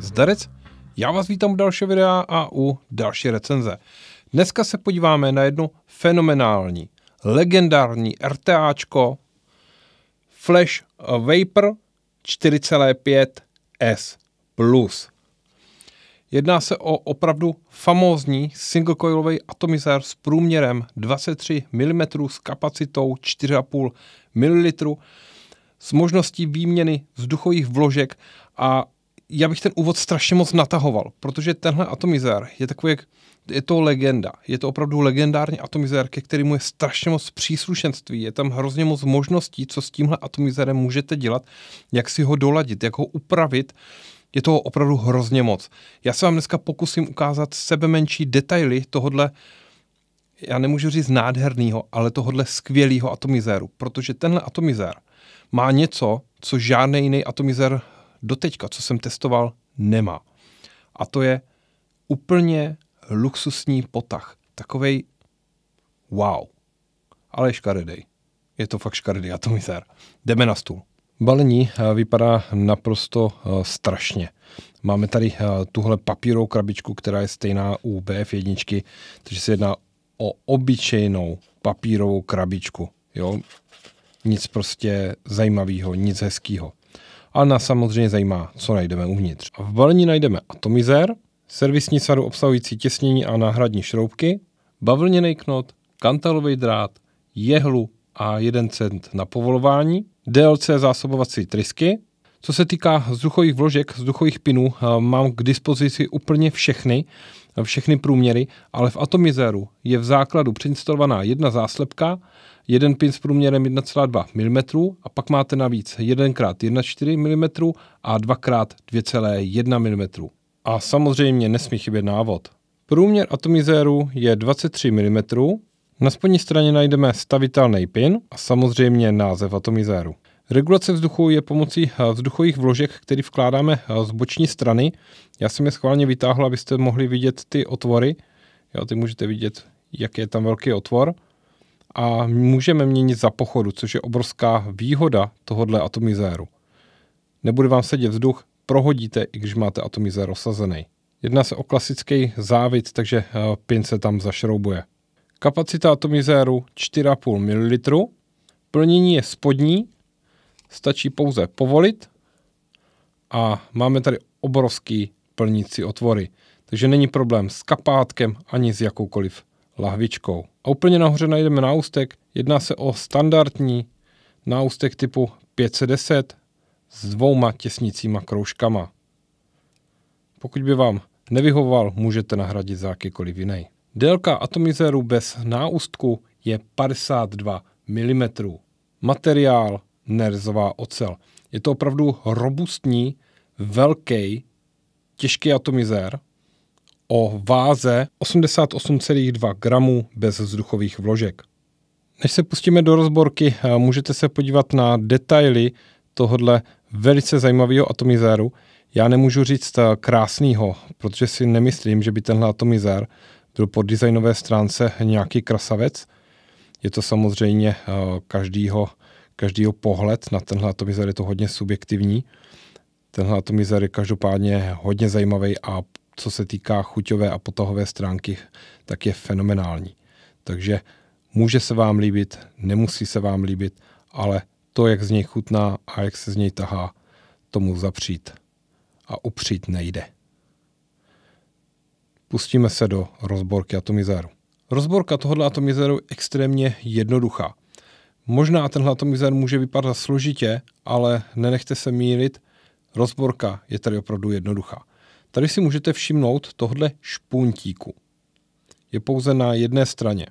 Zdarec, já vás vítám u dalšího videa a u další recenze. Dneska se podíváme na jednu fenomenální, legendární RTAčko Flash Vapor 4,5S Plus. Jedná se o opravdu famózní singlecoilový atomizér s průměrem 23 mm s kapacitou 4,5 ml, s možností výměny vzduchových vložek a já bych ten úvod strašně moc natahoval, protože tenhle atomizér je takový, jak, je to legenda. Je to opravdu legendární atomizér, ke kterému je strašně moc příslušenství. Je tam hrozně moc možností, co s tímhle atomizérem můžete dělat, jak si ho doladit, jak ho upravit. Je toho opravdu hrozně moc. Já se vám dneska pokusím ukázat sebe menší detaily tohodle, já nemůžu říct nádherného, ale tohodle skvělého atomizéru, protože tenhle atomizér má něco, co žádný jiný atomizér doteďka, co jsem testoval, nemá. A to je úplně luxusní potah. Takovej wow. Ale je škaredej. Je to fakt škaredý atomizér. Jdeme na stůl. Balení eh, vypadá naprosto eh, strašně. Máme tady eh, tuhle papírovou krabičku, která je stejná u BF1, takže se jedná o obyčejnou papírovou krabičku. Jo? Nic prostě zajímavého, nic hezkého ale nás samozřejmě zajímá, co najdeme uvnitř. A v balení najdeme atomizér, servisní sadu obsahující těsnění a náhradní šroubky, bavlněný knot, kantalový drát, jehlu a 1 cent na povolování, DLC zásobovací trysky. Co se týká vzduchových vložek, vzduchových pinů, eh, mám k dispozici úplně všechny, eh, všechny průměry, ale v atomizéru je v základu přinstalovaná jedna záslepka, jeden pin s průměrem 1,2 mm a pak máte navíc 1x1,4 mm a 2x2,1 mm. A samozřejmě nesmí chybět návod. Průměr atomizéru je 23 mm, na spodní straně najdeme stavitelný pin a samozřejmě název atomizéru. Regulace vzduchu je pomocí eh, vzduchových vložek, které vkládáme eh, z boční strany. Já jsem je schválně vytáhl, abyste mohli vidět ty otvory. Jo, ty můžete vidět, jak je tam velký otvor a můžeme měnit za pochodu, což je obrovská výhoda tohohle atomizéru. Nebude vám sedět vzduch, prohodíte, i když máte atomizér osazený. Jedná se o klasický závit, takže eh, pin se tam zašroubuje. Kapacita atomizéru 4,5 ml. Plnění je spodní, stačí pouze povolit a máme tady obrovský plnící otvory. Takže není problém s kapátkem ani s jakoukoliv lahvičkou. A úplně nahoře najdeme náustek, jedná se o standardní náustek typu 510 s dvouma těsnícíma kroužkama. Pokud by vám nevyhoval, můžete nahradit za jakýkoliv jiný. Délka atomizéru bez náustku je 52 mm. Materiál nerzová ocel. Je to opravdu robustní, velký, těžký atomizér, o váze 88,2 gramů bez vzduchových vložek. Než se pustíme do rozborky, eh, můžete se podívat na detaily tohohle velice zajímavého atomizéru. Já nemůžu říct eh, krásného, protože si nemyslím, že by tenhle atomizér byl po designové stránce nějaký krasavec. Je to samozřejmě eh, každýho, každýho pohled na tenhle atomizér je to hodně subjektivní. Tenhle atomizér je každopádně hodně zajímavý a co se týká chuťové a potahové stránky, tak je fenomenální. Takže může se vám líbit, nemusí se vám líbit, ale to, jak z něj chutná a jak se z něj tahá, tomu zapřít a upřít nejde. Pustíme se do rozborky atomizéru. Rozborka tohoto atomizéru je extrémně jednoduchá. Možná tenhle atomizér může vypadat složitě, ale nenechte se mílit, rozborka je tady opravdu jednoduchá. Tady si můžete všimnout tohle špuntíku. Je pouze na jedné straně.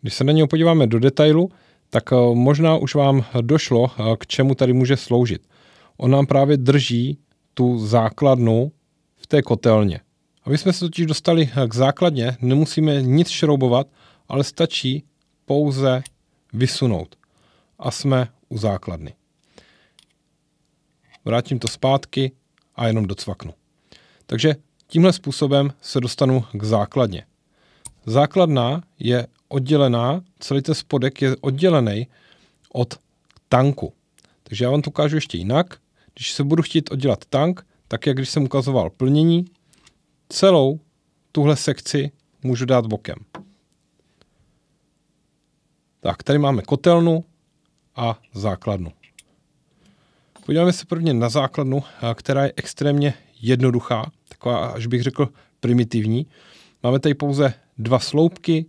Když se na něj podíváme do detailu, tak eh, možná už vám došlo, eh, k čemu tady může sloužit. On nám právě drží tu základnu v té kotelně. Aby jsme se totiž dostali eh, k základně, nemusíme nic šroubovat, ale stačí pouze vysunout. A jsme u základny. Vrátím to zpátky a jenom docvaknu. Takže tímhle způsobem se dostanu k základně. Základna je oddělená, celý ten spodek je oddělený od tanku. Takže já vám to ukážu ještě jinak. Když se budu chtít oddělat tank, tak jak když jsem ukazoval plnění, celou tuhle sekci můžu dát bokem. Tak, tady máme kotelnu a základnu. Podíváme se prvně na základnu, eh, která je extrémně jednoduchá taková, až bych řekl, primitivní. Máme tady pouze dva sloupky,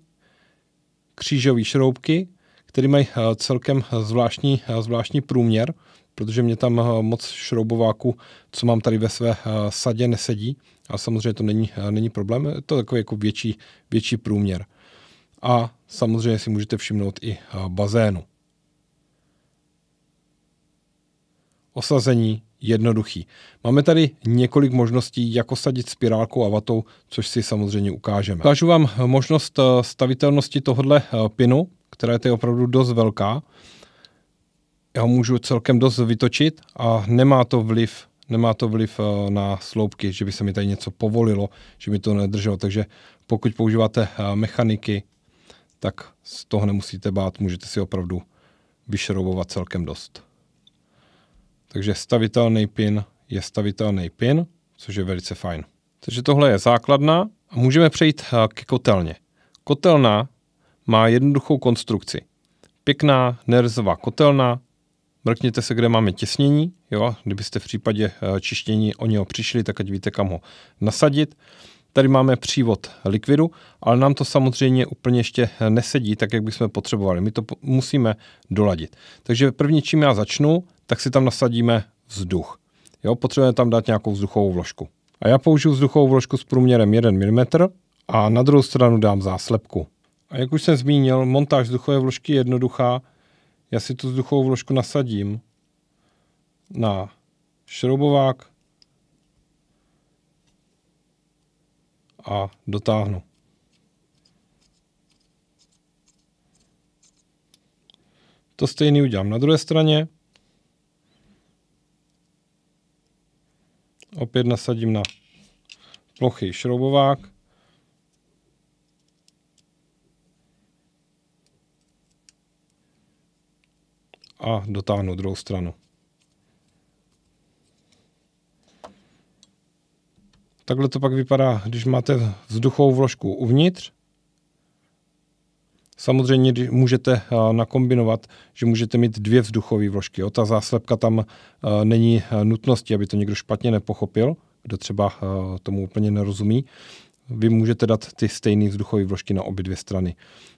křížové šroubky, které mají eh, celkem zvláštní, eh, zvláštní průměr, protože mě tam eh, moc šroubováku, co mám tady ve své sadě, nesedí. A samozřejmě to není, není problém, to je to takový jako větší, větší průměr. A samozřejmě si můžete všimnout i bazénu. Osazení jednoduchý. Máme tady několik možností, jako sadit spirálkou a vatou, což si samozřejmě ukážeme. Ukážu vám možnost eh, stavitelnosti tohohle eh, pinu, která je tady opravdu dost velká. Já ho můžu celkem dost vytočit a nemá to vliv nemá to vliv eh, na sloupky, že by se mi tady něco povolilo, že mi to nedrželo. Takže pokud používáte mechaniky, tak z toho nemusíte bát, můžete si opravdu vyšroubovat celkem dost. Takže stavitelný pin je stavitelný pin, což je velice fajn. Takže tohle je základna a můžeme přejít eh, k kotelně. Kotelna má jednoduchou konstrukci. Pěkná nerzová kotelna, mrkněte se, kde máme těsnění, jo, kdybyste v případě eh, čištění o něho přišli, tak ať víte, kam ho nasadit. Tady máme přívod likvidu, ale nám to samozřejmě úplně ještě nesedí tak, jak bychom potřebovali. My to musíme doladit. Takže první, čím já začnu, tak si tam nasadíme vzduch. Jo, potřebujeme tam dát nějakou vzduchovou vložku. A já použiju vzduchovou vložku s průměrem 1 mm a na druhou stranu dám záslepku. A jak už jsem zmínil, montáž vzduchové vložky je jednoduchá. Já si tu vzduchovou vložku nasadím na šroubovák, a dotáhnu. To stejný udělám na druhé straně. Opět nasadím na plochý šroubovák. A dotáhnu druhou stranu. Takhle to pak vypadá, když máte vzduchovou vložku uvnitř. Samozřejmě můžete eh, nakombinovat, že můžete mít dvě vzduchové vložky. Jo? Ta záslepka tam eh, není eh, nutnosti, aby to někdo špatně nepochopil, kdo třeba tomu úplně nerozumí. Vy můžete dát ty stejné vzduchové vložky na obě dvě strany,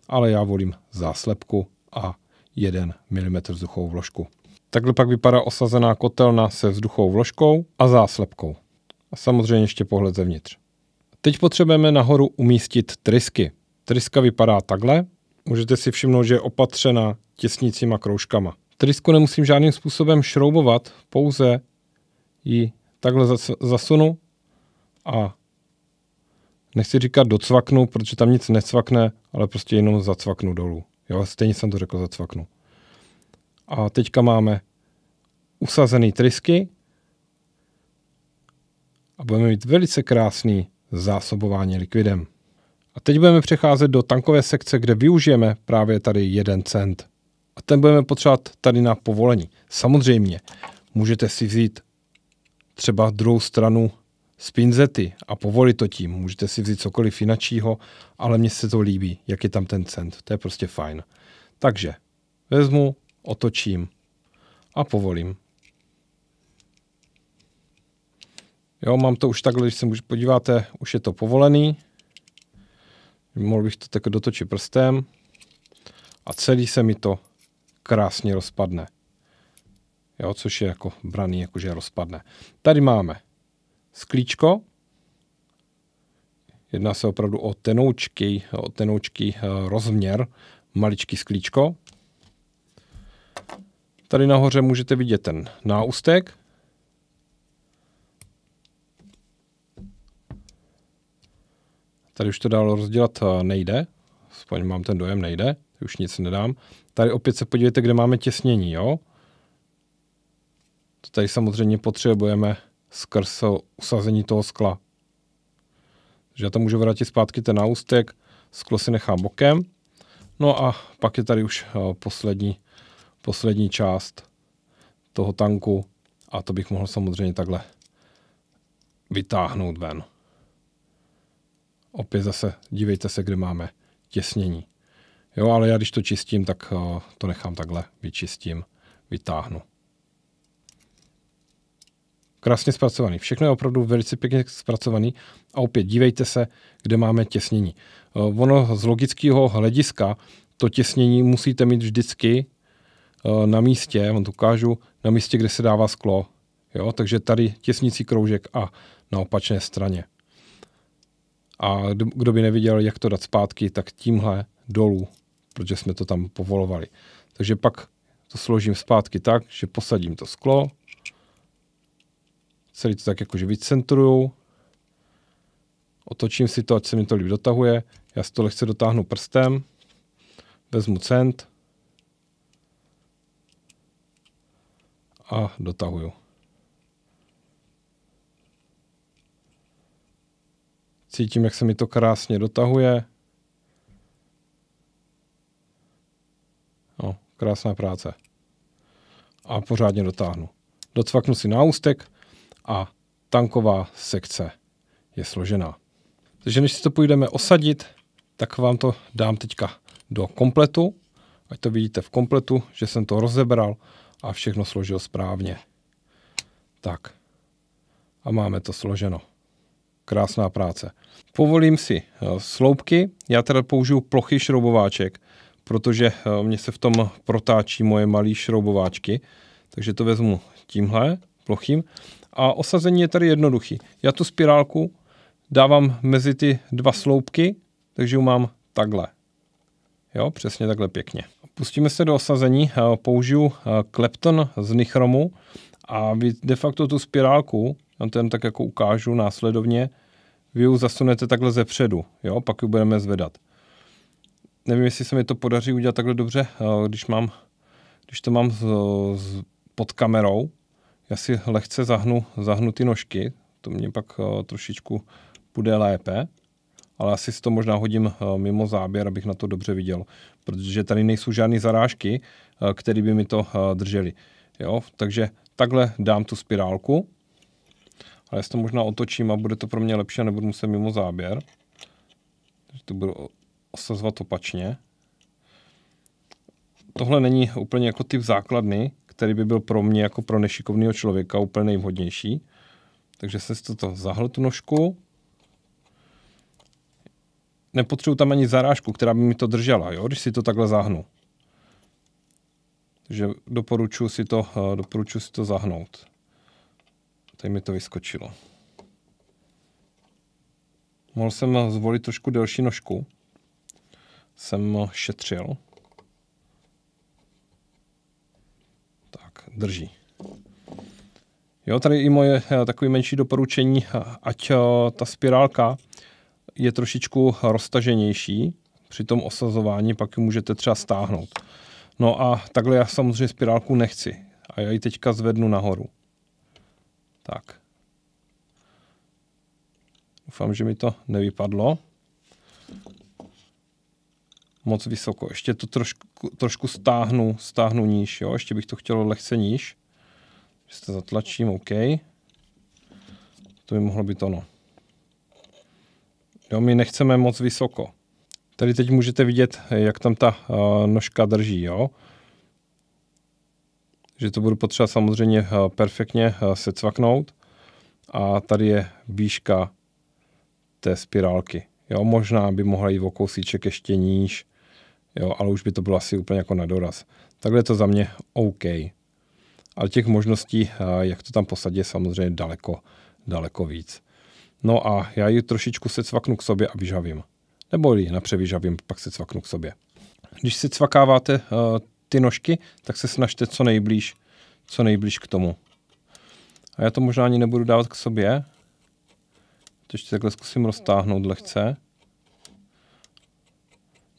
ale já volím záslepku a 1 mm vzduchovou vložku. Takhle pak vypadá osazená kotelna se vzduchovou vložkou a záslepkou a samozřejmě ještě pohled zevnitř. Teď potřebujeme nahoru umístit trysky. Tryska vypadá takhle. Můžete si všimnout, že je opatřena těsnícíma kroužkama. Trysku nemusím žádným způsobem šroubovat, pouze ji takhle zasunu a nechci říkat docvaknu, protože tam nic necvakne, ale prostě jenom zacvaknu dolů. Jo, stejně jsem to řekl, zacvaknu. A teďka máme usazený trysky, a budeme mít velice krásný zásobování likvidem. A teď budeme přecházet do tankové sekce, kde využijeme právě tady jeden cent. A ten budeme potřebovat tady na povolení. Samozřejmě můžete si vzít třeba druhou stranu z pinzety a povolit to tím. Můžete si vzít cokoliv jinačího, ale mně se to líbí, jak je tam ten cent. To je prostě fajn. Takže vezmu, otočím a povolím. Jo, mám to už takhle, když se můžu, podíváte, už je to povolený. Mohl bych to tak dotočit prstem. A celý se mi to krásně rozpadne. Jo, což je jako braný, jakože rozpadne. Tady máme sklíčko. Jedná se opravdu o tenoučký, o tenoučký eh, rozměr, maličký sklíčko. Tady nahoře můžete vidět ten náustek, Tady už to dál rozdělat eh, nejde, aspoň mám ten dojem, nejde, už nic nedám. Tady opět se podívejte, kde máme těsnění, jo? To tady samozřejmě potřebujeme skrz usazení toho skla. Takže já tam můžu vrátit zpátky ten náustek, sklo si nechám bokem. No a pak je tady už eh, poslední, poslední část toho tanku a to bych mohl samozřejmě takhle vytáhnout ven opět zase dívejte se, kde máme těsnění. Jo, ale já když to čistím, tak eh, to nechám takhle, vyčistím, vytáhnu. Krásně zpracovaný. Všechno je opravdu velice pěkně zpracovaný a opět dívejte se, kde máme těsnění. Eh, ono z logického hlediska to těsnění musíte mít vždycky eh, na místě, on to ukážu, na místě, kde se dává sklo. Jo, takže tady těsnící kroužek a na opačné straně. A kdo by neviděl, jak to dát zpátky, tak tímhle dolů, protože jsme to tam povolovali. Takže pak to složím zpátky tak, že posadím to sklo, celý to tak jakože vycentruju, otočím si to, ať se mi to líp dotahuje, já si to lehce dotáhnu prstem, vezmu cent a dotahuju. Cítím, jak se mi to krásně dotahuje. No, krásná práce. A pořádně dotáhnu. Docvaknu si na ústek a tanková sekce je složená. Takže než si to půjdeme osadit, tak vám to dám teďka do kompletu, ať to vidíte v kompletu, že jsem to rozebral a všechno složil správně. Tak. A máme to složeno krásná práce. Povolím si eh, sloupky, já teda použiju plochy šroubováček, protože eh, mě se v tom protáčí moje malé šroubováčky, takže to vezmu tímhle plochým. A osazení je tady jednoduchý. Já tu spirálku dávám mezi ty dva sloupky, takže ji mám takhle. Jo, přesně takhle pěkně. Pustíme se do osazení, eh, použiju klepton z nichromu a de facto tu spirálku, já ten tak jako ukážu následovně, vy ji zasunete takhle ze předu, jo, pak ji budeme zvedat. Nevím, jestli se mi to podaří udělat takhle dobře, eh, když, mám, když to mám z, z, pod kamerou. Já si lehce zahnu, zahnu ty nožky, to mě pak eh, trošičku bude lépe, ale asi si to možná hodím eh, mimo záběr, abych na to dobře viděl, protože tady nejsou žádné zarážky, které by mi to držely. Jo, takže takhle dám tu spirálku, ale já to možná otočím a bude to pro mě lepší a nebudu muset mimo záběr. Takže to budu osazovat opačně. Tohle není úplně jako typ základny, který by byl pro mě jako pro nešikovného člověka úplně nejvhodnější. Takže se toto zahl tu nožku. Nepotřebuji tam ani zarážku, která by mi to držela, jo, když si to takhle zahnu. Takže doporučuji si to, eh, doporučuji si to zahnout. Tady mi to vyskočilo. Mohl jsem zvolit trošku delší nožku. Jsem šetřil. Tak, drží. Jo, tady i moje eh, takové menší doporučení, eh, ať eh, ta spirálka je trošičku roztaženější při tom osazování, pak ji můžete třeba stáhnout. No a takhle já samozřejmě spirálku nechci a já ji teďka zvednu nahoru. Tak. Doufám, že mi to nevypadlo. Moc vysoko. Ještě to trošku, trošku stáhnu, stáhnu níž, jo? Ještě bych to chtělo lehce níž. Že to zatlačím, OK. To by mohlo být ono. Jo, my nechceme moc vysoko. Tady teď můžete vidět, jak tam ta uh, nožka drží, jo že to budu potřebovat samozřejmě eh, perfektně eh, se cvaknout a tady je výška té spirálky. Jo, možná by mohla jít o kousíček ještě níž, jo, ale už by to bylo asi úplně jako na doraz. Takhle je to za mě OK. Ale těch možností, eh, jak to tam posadit, je samozřejmě daleko, daleko víc. No a já ji trošičku se cvaknu k sobě a vyžavím. Nebo ji napřevyžavím, pak se cvaknu k sobě. Když se cvakáváte ty nožky, tak se snažte co nejblíž, co nejblíž k tomu. A já to možná ani nebudu dávat k sobě. To ještě takhle zkusím roztáhnout lehce.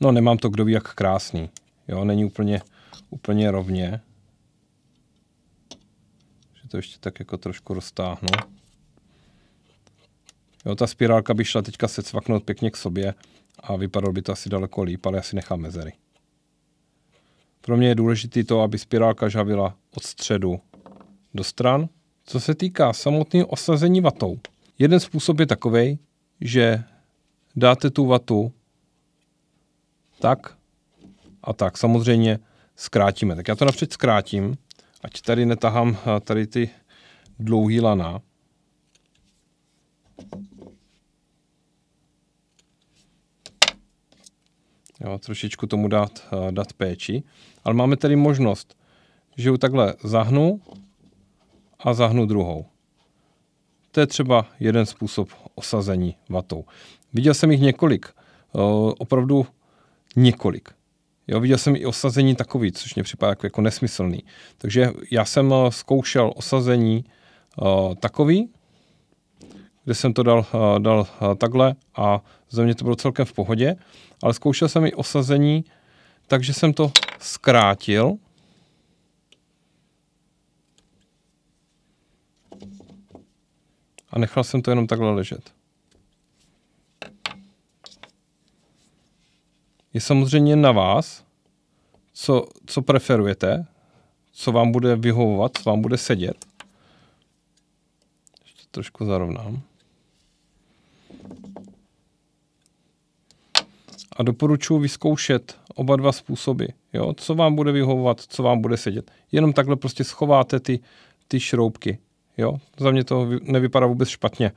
No, nemám to kdo ví jak krásný. Jo, není úplně, úplně rovně. Že to ještě tak jako trošku roztáhnu. Jo, ta spirálka by šla teďka se cvaknout pěkně k sobě a vypadalo by to asi daleko líp, ale já si nechám mezery. Pro mě je důležité to, aby spirálka žavila od středu do stran. Co se týká samotného osazení vatou, jeden způsob je takový, že dáte tu vatu tak a tak. Samozřejmě zkrátíme. Tak já to napřed zkrátím, ať tady netahám eh, tady ty dlouhý lana. jo, trošičku tomu dát, eh, dát péči. Ale máme tedy možnost, že ji takhle zahnu a zahnu druhou. To je třeba jeden způsob osazení vatou. Viděl jsem jich několik, eh, opravdu několik. Jo, viděl jsem i osazení takový, což mě připadá jako, jako nesmyslný. Takže já jsem eh, zkoušel osazení takový, kde jsem to dal, eh, dal eh, takhle a za mě to bylo celkem v pohodě, ale zkoušel jsem i osazení, takže jsem to zkrátil. A nechal jsem to jenom takhle ležet. Je samozřejmě na vás, co, co preferujete, co vám bude vyhovovat, co vám bude sedět. Ještě trošku zarovnám. a doporučuji vyzkoušet oba dva způsoby, jo? co vám bude vyhovovat, co vám bude sedět. Jenom takhle prostě schováte ty, ty šroubky. Jo? Za mě to nevypadá vůbec špatně,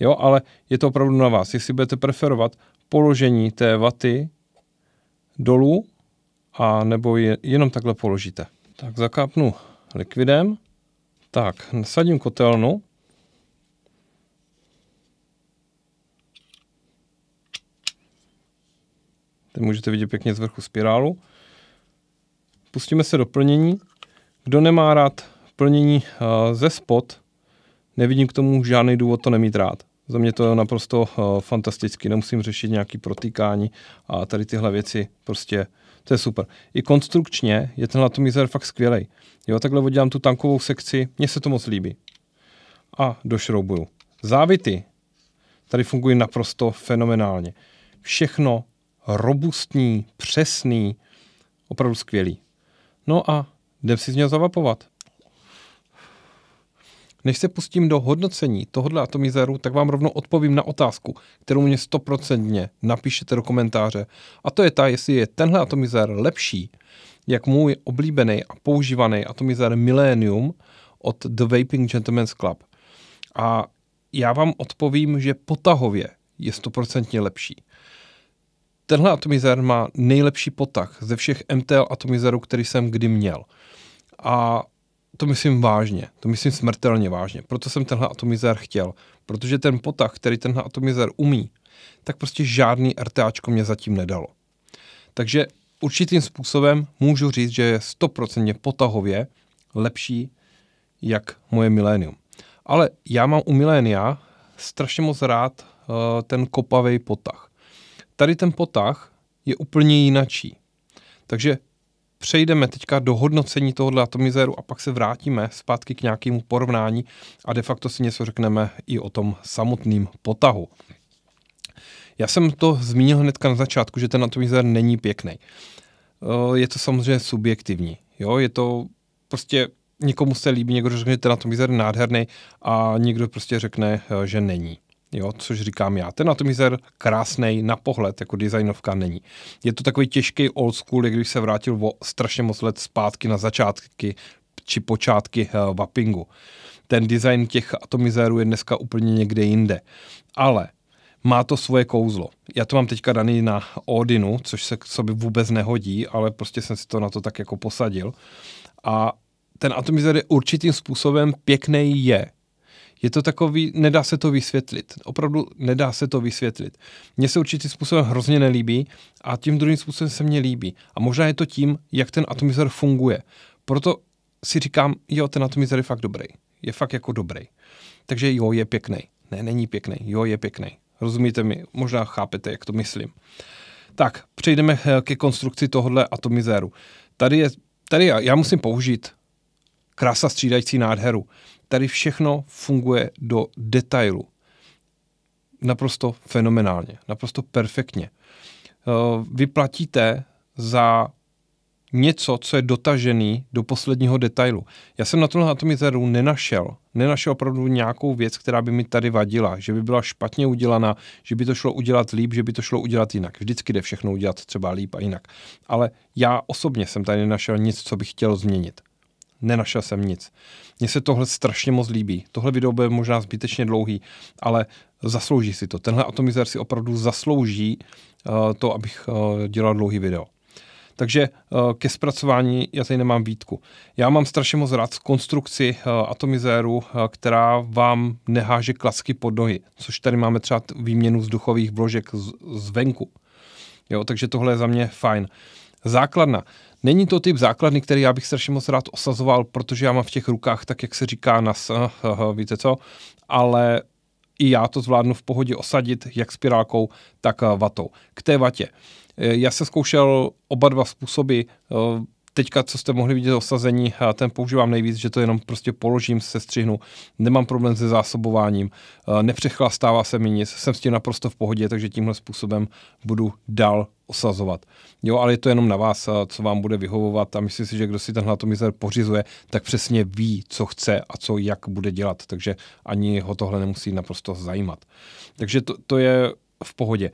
jo? ale je to opravdu na vás. Jestli budete preferovat položení té vaty dolů, a nebo je jenom takhle položíte. Tak zakápnu likvidem, tak nasadím kotelnu Tady můžete vidět pěkně z vrchu spirálu. Pustíme se do plnění. Kdo nemá rád plnění eh, ze spod, nevidím k tomu žádný důvod to nemít rád. Za mě to je naprosto uh, eh, fantasticky, nemusím řešit nějaký protýkání a tady tyhle věci prostě, to je super. I konstrukčně je ten atomizer fakt skvělý. Jo, takhle udělám tu tankovou sekci, mně se to moc líbí. A došroubuju. Závity tady fungují naprosto fenomenálně. Všechno robustní, přesný, opravdu skvělý. No a jdem si z něho zavapovat. Než se pustím do hodnocení tohoto atomizéru, tak vám rovnou odpovím na otázku, kterou mě stoprocentně napíšete do komentáře. A to je ta, jestli je tenhle atomizér lepší, jak můj oblíbený a používaný atomizér Millennium od The Vaping Gentleman's Club. A já vám odpovím, že potahově je stoprocentně lepší tenhle atomizer má nejlepší potah ze všech MTL atomizérů, který jsem kdy měl. A to myslím vážně, to myslím smrtelně vážně. Proto jsem tenhle atomizer chtěl, protože ten potah, který tenhle atomizer umí, tak prostě žádný RTAčko mě zatím nedalo. Takže určitým způsobem můžu říct, že je stoprocentně potahově lepší jak moje milénium. Ale já mám u milénia strašně moc rád uh, ten kopavý potah tady ten potah je úplně jinačí. Takže přejdeme teďka do hodnocení toho atomizéru a pak se vrátíme zpátky k nějakému porovnání a de facto si něco řekneme i o tom samotném potahu. Já jsem to zmínil hnedka na začátku, že ten atomizér není pěkný. Eh, je to samozřejmě subjektivní. Jo? Je to prostě někomu se líbí, někdo řekne, že ten atomizér je nádherný a někdo prostě řekne, eh, že není. Jo, což říkám já. Ten atomizer krásný na pohled, jako designovka není. Je to takový těžký old school, jak když se vrátil o strašně moc let zpátky na začátky či počátky eh, vapingu. Ten design těch atomizérů je dneska úplně někde jinde. Ale má to svoje kouzlo. Já to mám teďka daný na Odinu, což se k sobě vůbec nehodí, ale prostě jsem si to na to tak jako posadil. A ten atomizer je určitým způsobem pěkný je, je to takový, nedá se to vysvětlit. Opravdu nedá se to vysvětlit. Mně se určitým způsobem hrozně nelíbí a tím druhým způsobem se mně líbí. A možná je to tím, jak ten atomizer funguje. Proto si říkám, jo, ten atomizer je fakt dobrý. Je fakt jako dobrý. Takže jo, je pěkný. Ne, není pěkný. Jo, je pěkný. Rozumíte mi? Možná chápete, jak to myslím. Tak, přejdeme eh, ke konstrukci tohohle atomizéru. Tady je, tady já, já musím použít krása střídající nádheru. Tady všechno funguje do detailu. Naprosto fenomenálně, naprosto perfektně. Eh, Vyplatíte za něco, co je dotažený do posledního detailu. Já jsem na tomhle atomizeru nenašel, nenašel opravdu nějakou věc, která by mi tady vadila, že by byla špatně udělaná, že by to šlo udělat líp, že by to šlo udělat jinak. Vždycky jde všechno udělat třeba líp a jinak. Ale já osobně jsem tady nenašel nic, co bych chtěl změnit nenašel jsem nic. Mně se tohle strašně moc líbí. Tohle video bude možná zbytečně dlouhý, ale zaslouží si to. Tenhle atomizér si opravdu zaslouží uh, to, abych uh, dělal dlouhý video. Takže uh, ke zpracování já tady nemám výtku. Já mám strašně moc rád konstrukci atomizéru, která vám neháže klacky pod nohy, což tady máme třeba výměnu vzduchových vložek z, zvenku. Jo, takže tohle je za mě fajn. Základna. Není to typ základny, který já bych strašně moc rád osazoval, protože já mám v těch rukách, tak jak se říká nas, víte co, ale i já to zvládnu v pohodě osadit, jak spirálkou, tak eh, vatou. K té vatě. Eh, já jsem zkoušel oba dva způsoby, eh, teďka, co jste mohli vidět osazení, ten používám nejvíc, že to jenom prostě položím, střihnu, nemám problém se zásobováním, nepřechlastává se mi nic, jsem s tím naprosto v pohodě, takže tímhle způsobem budu dál osazovat. Jo, ale je to jenom na vás, eh, co vám bude vyhovovat a myslím si, že kdo si tenhle atomizer pořizuje, tak přesně ví, co chce a co jak bude dělat, takže ani ho tohle nemusí naprosto zajímat. Takže to, to je v pohodě.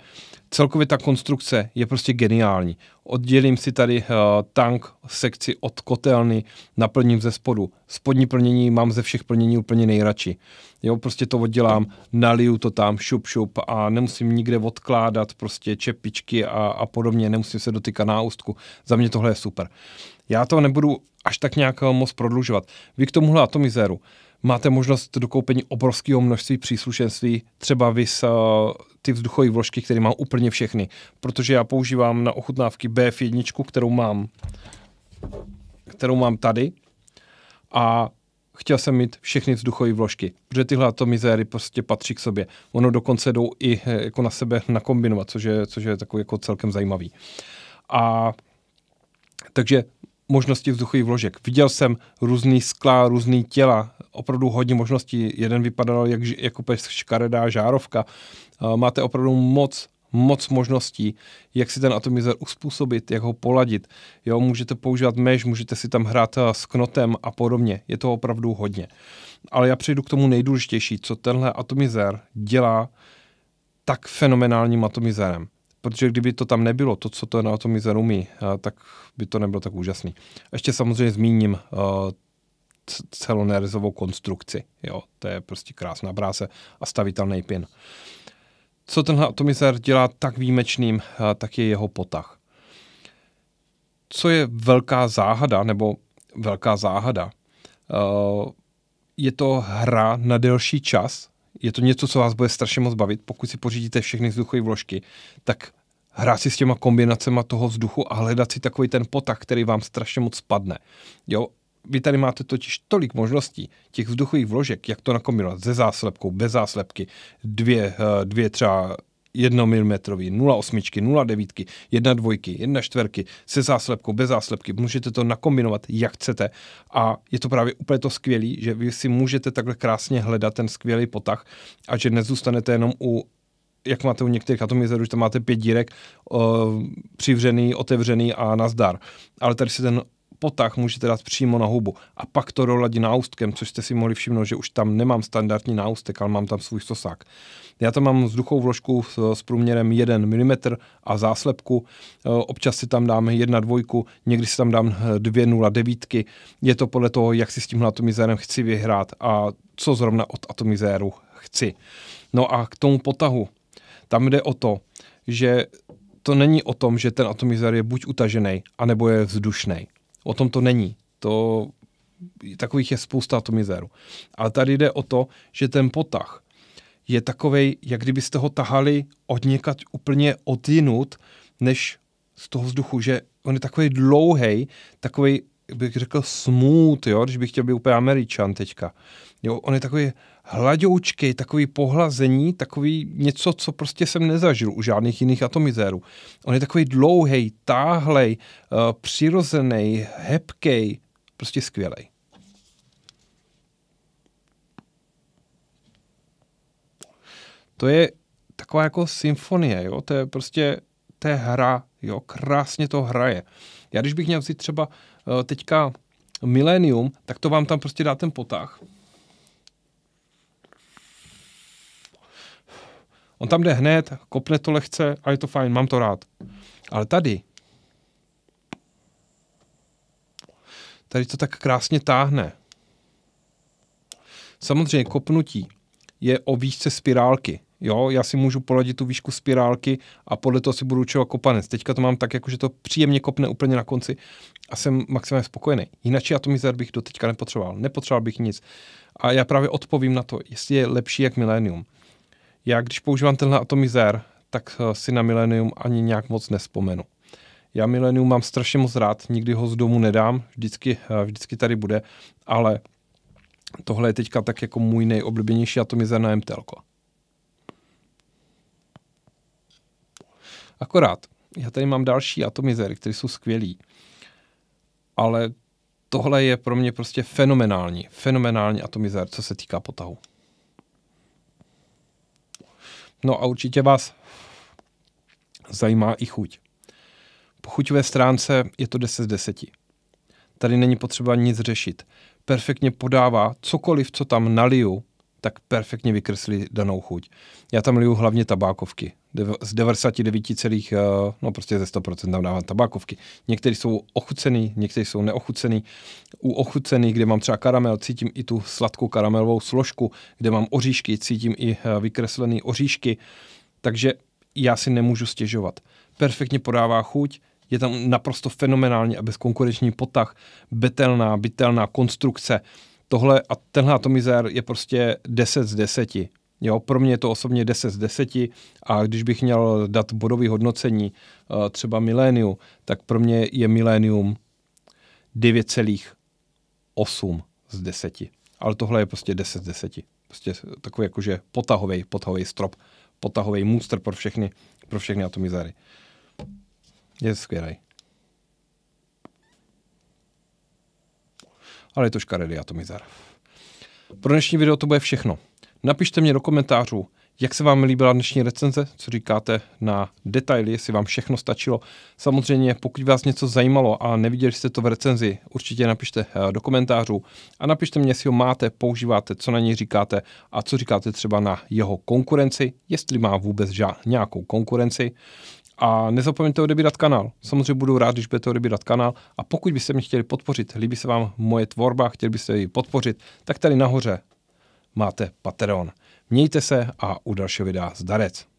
Celkově ta konstrukce je prostě geniální. Oddělím si tady uh, tank sekci od kotelny, naplním ze spodu. Spodní plnění mám ze všech plnění úplně nejradši. Jo, prostě to oddělám, naliju to tam, šup, šup a nemusím nikde odkládat prostě čepičky a, a podobně, nemusím se dotýkat náustku. Za mě tohle je super. Já to nebudu až tak nějak eh, moc prodlužovat. Vy k tomuhle atomizéru. Uh, máte možnost dokoupení obrovského množství příslušenství, třeba vys eh, ty vzduchové vložky, které mám úplně všechny, protože já používám na ochutnávky BF1, kterou mám, kterou mám tady a chtěl jsem mít všechny vzduchové vložky, protože tyhle atomizéry prostě patří k sobě. Ono dokonce jdou i eh, jako na sebe nakombinovat, což je, což je takový jako celkem zajímavý. A takže možnosti vzduchových vložek. Viděl jsem různý skla, různý těla, opravdu hodně možností. Jeden vypadal jak, jako škaredá žárovka. Eh, máte opravdu moc moc možností, jak si ten atomizer uspůsobit, jak ho poladit. Jo, můžete používat meš, můžete si tam hrát eh, s knotem a podobně. Je to opravdu hodně. Ale já přejdu k tomu nejdůležitější, co tenhle atomizér dělá tak fenomenálním atomizérem protože kdyby to tam nebylo, to, co to na tom Mizer umí, eh, tak by to nebylo tak úžasný. Ještě samozřejmě zmíním eh, celonerezovou konstrukci. Jo, to je prostě krásná bráse a stavitelný pin. Co ten atomizer dělá tak výjimečným, eh, tak je jeho potah. Co je velká záhada, nebo velká záhada, je to hra na delší čas, je to něco, co vás bude strašně moc bavit. Pokud si pořídíte všechny vzduchové vložky, tak hrát si s těma kombinacema toho vzduchu a hledat si takový ten potah, který vám strašně moc spadne. Jo, vy tady máte totiž tolik možností těch vzduchových vložek, jak to nakombinovat se záslepkou, bez záslepky, dvě, eh, dvě třeba 1 mm, 0,8, 0,9, 1 dvojky, 1 čtverky, se záslepkou, bez záslepky. Můžete to nakombinovat, jak chcete. A je to právě úplně to skvělé, že vy si můžete takhle krásně hledat ten skvělý potah a že nezůstanete jenom u jak máte u některých atomizerů, že tam máte pět dírek uh, přivřený, otevřený a nazdar. Ale tady si ten potah můžete dát přímo na hubu a pak to doladí náustkem, což jste si mohli všimnout, že už tam nemám standardní náustek, ale mám tam svůj sosák. Já tam mám vzduchovou vložku s, s průměrem 1 mm a záslepku. Eh, občas si tam dám 1 dvojku, někdy si tam dám 2 eh, 0 devítky. Je to podle toho, jak si s tímhle atomizérem chci vyhrát a co zrovna od atomizéru chci. No a k tomu potahu. Tam jde o to, že to není o tom, že ten atomizér je buď utažený, anebo je vzdušný. O tom to není. To takových je spousta atomizérů. Ale tady jde o to, že ten potah je takový, jak kdybyste ho tahali od někať úplně odjinut, než z toho vzduchu, že on je takový dlouhý, takový, bych řekl, smooth, jo, když bych chtěl být úplně američan teďka. Jo, on je takový hladoučky, takový pohlazení, takový něco, co prostě jsem nezažil u žádných jiných atomizérů. On je takový dlouhý, táhlej, eh, přirozený, hebkej, prostě skvělej. To je taková jako symfonie, jo? to je prostě to je hra, jo? krásně to hraje. Já když bych měl vzít třeba eh, teďka Millennium, tak to vám tam prostě dá ten potah On tam jde hned, kopne to lehce a je to fajn, mám to rád. Ale tady, tady to tak krásně táhne. Samozřejmě kopnutí je o výšce spirálky. Jo, já si můžu poladit tu výšku spirálky a podle toho si budu určovat kopanec. Teďka to mám tak, jako že to příjemně kopne úplně na konci a jsem maximálně spokojený. Jinak já to bych do teďka nepotřeboval. Nepotřeboval bych nic. A já právě odpovím na to, jestli je lepší jak Millennium. Já, když používám tenhle atomizér, tak eh, si na Millennium ani nějak moc nespomenu. Já Millennium mám strašně moc rád, nikdy ho z domu nedám, vždycky, eh, vždycky tady bude, ale tohle je teďka tak jako můj nejoblíbenější atomizér na MTL. Akorát, já tady mám další atomizéry, které jsou skvělí, ale tohle je pro mě prostě fenomenální, fenomenální atomizér, co se týká potahu. No a určitě vás zajímá i chuť. Po chuťové stránce je to 10 z 10. Tady není potřeba nic řešit. Perfektně podává cokoliv, co tam naliju, tak perfektně vykreslí danou chuť. Já tam liju hlavně tabákovky z 99, eh, no prostě ze 100% tam dávám tabákovky. Někteří jsou ochucený, někteří jsou neochucený. U ochucených, kde mám třeba karamel, cítím i tu sladkou karamelovou složku, kde mám oříšky, cítím i eh, vykreslené oříšky, takže já si nemůžu stěžovat. Perfektně podává chuť, je tam naprosto fenomenální a bezkonkurenční potah, betelná, bytelná konstrukce. Tohle a tenhle atomizér je prostě 10 z 10. Jo, pro mě je to osobně 10 z 10 a když bych měl dát bodový hodnocení eh, třeba miléniu, tak pro mě je milénium 9,8 z 10. Ale tohle je prostě 10 z 10. Prostě takový jakože potahový, potahový strop, potahový můstr pro všechny, pro všechny atomizáry. Je skvělý. Ale je to škaredý atomizár. Pro dnešní video to bude všechno. Napište mě do komentářů, jak se vám líbila dnešní recenze, co říkáte na detaily, jestli vám všechno stačilo. Samozřejmě, pokud vás něco zajímalo a neviděli jste to v recenzi, určitě napište eh, do komentářů a napište mě, jestli ho máte, používáte, co na něj říkáte a co říkáte třeba na jeho konkurenci, jestli má vůbec ža- nějakou konkurenci. A nezapomeňte odebírat kanál. Samozřejmě budu rád, když budete odebírat kanál. A pokud byste mě chtěli podpořit, líbí se vám moje tvorba, chtěli byste ji podpořit, tak tady nahoře máte Patreon. Mějte se a u dalšího videa zdarec.